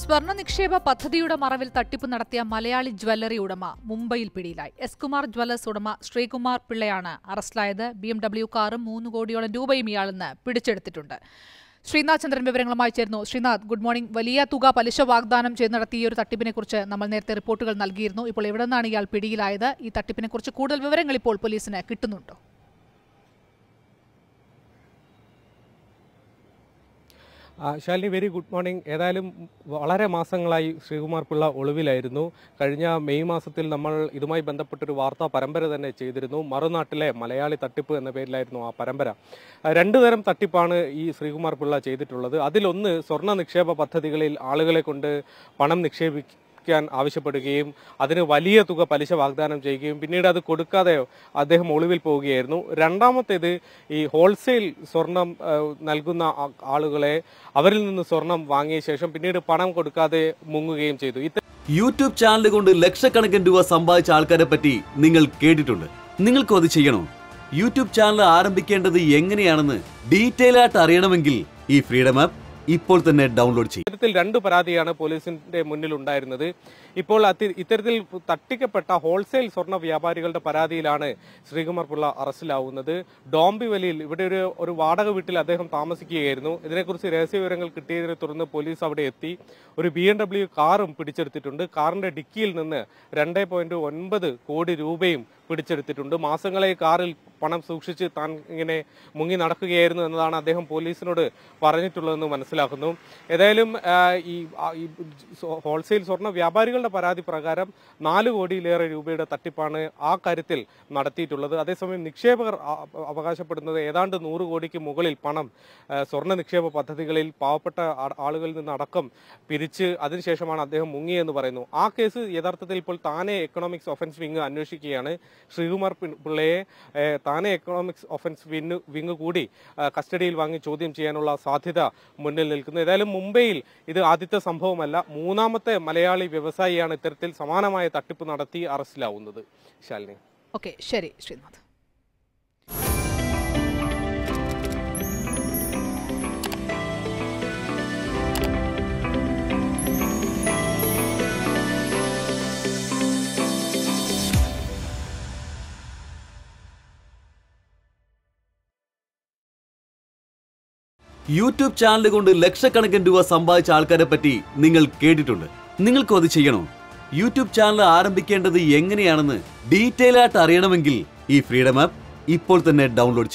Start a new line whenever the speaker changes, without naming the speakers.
സ്വർണ്ണ നിക്ഷേപ പദ്ധതിയുടെ മറവിൽ തട്ടിപ്പ് നടത്തിയ മലയാളി ജ്വല്ലറി ഉടമ മുംബൈയിൽ പിടിയിലായി എസ് കുമാർ ജ്വല്ലേഴ്സ് ഉടമ ശ്രീകുമാർ പിള്ളയാണ് അറസ്റ്റിലായത് ബി എം ഡബ്ല്യു കാറും മൂന്ന് കോടിയോളം രൂപയും ഇയാളെന്ന് പിടിച്ചെടുത്തിട്ടുണ്ട് ശ്രീനാഥ് ചന്ദ്രൻ വിവരങ്ങളുമായി ചേർന്നു ശ്രീനാഥ് ഗുഡ് മോർണിംഗ് വലിയ തുക പലിശ വാഗ്ദാനം ചെയ്ത് നടത്തിയ ഒരു തട്ടിപ്പിനെ തട്ടിപ്പിനെക്കുറിച്ച് നമ്മൾ നേരത്തെ റിപ്പോർട്ടുകൾ നൽകിയിരുന്നു ഇപ്പോൾ എവിടെ നിന്നാണ് ഇയാൾ പിടിയിലായത് ഈ തട്ടിപ്പിനെക്കുറിച്ച് കൂടുതൽ വിവരങ്ങൾ ഇപ്പോൾ പോലീസിന് കിട്ടുന്നുണ്ടോ
ശാലിനി വെരി ഗുഡ് മോർണിംഗ് ഏതായാലും വളരെ മാസങ്ങളായി ശ്രീകുമാർ പിള്ള ഒളിവിലായിരുന്നു കഴിഞ്ഞ മെയ് മാസത്തിൽ നമ്മൾ ഇതുമായി ബന്ധപ്പെട്ടൊരു വാർത്താ പരമ്പര തന്നെ ചെയ്തിരുന്നു മറുനാട്ടിലെ മലയാളി തട്ടിപ്പ് എന്ന പേരിലായിരുന്നു ആ പരമ്പര രണ്ടു തരം തട്ടിപ്പാണ് ഈ ശ്രീകുമാർ പിള്ള ചെയ്തിട്ടുള്ളത് അതിലൊന്ന് സ്വർണ്ണ നിക്ഷേപ പദ്ധതികളിൽ ആളുകളെ കൊണ്ട് പണം നിക്ഷേപി അടയ്ക്കാൻ ആവശ്യപ്പെടുകയും അതിന് വലിയ തുക പലിശ വാഗ്ദാനം ചെയ്യുകയും പിന്നീട് അത് കൊടുക്കാതെ അദ്ദേഹം ഒളിവിൽ പോവുകയായിരുന്നു രണ്ടാമത്തേത് ഈ ഹോൾസെയിൽ സ്വർണം നൽകുന്ന ആളുകളെ അവരിൽ നിന്ന് സ്വർണം വാങ്ങിയ ശേഷം പിന്നീട്
പണം കൊടുക്കാതെ മുങ്ങുകയും ചെയ്തു യൂട്യൂബ് ചാനൽ കൊണ്ട് ലക്ഷക്കണക്കിന് രൂപ സമ്പാദിച്ച ആൾക്കാരെ പറ്റി നിങ്ങൾ കേട്ടിട്ടുണ്ട് നിങ്ങൾക്കും അത് ചെയ്യണോ യൂട്യൂബ് ചാനൽ ആരംഭിക്കേണ്ടത് എങ്ങനെയാണെന്ന് ഡീറ്റെയിൽ ആയിട്ട് അറിയണമെങ്കിൽ ഈ ഫ്രീഡം ആപ്പ് ഇപ്പോൾ തന്നെ ഡൗൺലോഡ് ചെയ്യും
ഇത്തരത്തിൽ രണ്ട് പരാതിയാണ് പോലീസിന്റെ മുന്നിൽ ഉണ്ടായിരുന്നത് ഇപ്പോൾ ഇത്തരത്തിൽ തട്ടിക്കപ്പെട്ട ഹോൾസെയിൽ സ്വർണ്ണ വ്യാപാരികളുടെ പരാതിയിലാണ് ശ്രീകുമാർ പിള്ള അറസ്റ്റിലാവുന്നത് ഡോംബിവലിയിൽ ഇവിടെ ഒരു ഒരു വാടക വീട്ടിൽ അദ്ദേഹം താമസിക്കുകയായിരുന്നു ഇതിനെക്കുറിച്ച് രഹസ്യ വിവരങ്ങൾ കിട്ടിയതിനെ തുടർന്ന് പോലീസ് അവിടെ എത്തി ഒരു ബി എം ഡബ്ല്യു കാറും പിടിച്ചെടുത്തിട്ടുണ്ട് കാറിന്റെ ഡിക്കിയിൽ നിന്ന് രണ്ട് കോടി രൂപയും പിടിച്ചെടുത്തിട്ടുണ്ട് മാസങ്ങളെ കാറിൽ പണം സൂക്ഷിച്ച് താൻ ഇങ്ങനെ മുങ്ങി നടക്കുകയായിരുന്നു എന്നതാണ് അദ്ദേഹം പോലീസിനോട് പറഞ്ഞിട്ടുള്ളതെന്ന് മനസ്സിലാക്കുന്നു ഏതായാലും ഈ ഹോൾസെയിൽ സ്വർണ്ണ വ്യാപാരികളുടെ പരാതി പ്രകാരം നാല് കോടിയിലേറെ രൂപയുടെ തട്ടിപ്പാണ് ആ കാര്യത്തിൽ നടത്തിയിട്ടുള്ളത് അതേസമയം നിക്ഷേപകർ അവകാശപ്പെടുന്നത് ഏതാണ്ട് നൂറ് കോടിക്ക് മുകളിൽ പണം സ്വർണ്ണ നിക്ഷേപ പദ്ധതികളിൽ പാവപ്പെട്ട ആളുകളിൽ നിന്ന് അടക്കം പിരിച്ച് അതിനുശേഷമാണ് അദ്ദേഹം മുങ്ങിയെന്ന് പറയുന്നു ആ കേസ് യഥാർത്ഥത്തിൽ ഇപ്പോൾ താനെ എക്കണോമിക്സ് ഒഫൻസ് വിങ് അന്വേഷിക്കുകയാണ് ശ്രീകുമാർ പിള്ളയെ താനെ എക്കണോമിക്സ് ഒഫൻസ് വിന്ന് വിങ് കൂടി കസ്റ്റഡിയിൽ വാങ്ങി ചോദ്യം ചെയ്യാനുള്ള സാധ്യത മുന്നിൽ നിൽക്കുന്നു ഏതായാലും മുംബൈയിൽ ഇത് ആദ്യത്തെ സംഭവമല്ല മൂന്നാമത്തെ മലയാളി വ്യവസായിയാണ് ഇത്തരത്തിൽ സമാനമായ തട്ടിപ്പ് നടത്തി അറസ്റ്റിലാവുന്നത് ശാലിനി
ഓക്കെ ശരി ശ്രീനാഥ്
യൂട്യൂബ് ചാനൽ കൊണ്ട് ലക്ഷക്കണക്കിന് രൂപ സമ്പാദിച്ച ആൾക്കാരെ പറ്റി നിങ്ങൾ കേട്ടിട്ടുണ്ട് നിങ്ങൾക്കും അത് ചെയ്യണോ യൂട്യൂബ് ചാനൽ ആരംഭിക്കേണ്ടത് എങ്ങനെയാണെന്ന് ഡീറ്റെയിൽ ആയിട്ട് അറിയണമെങ്കിൽ ഈ ഫ്രീഡം ആപ്പ് ഇപ്പോൾ തന്നെ ഡൗൺലോഡ് ചെയ്യും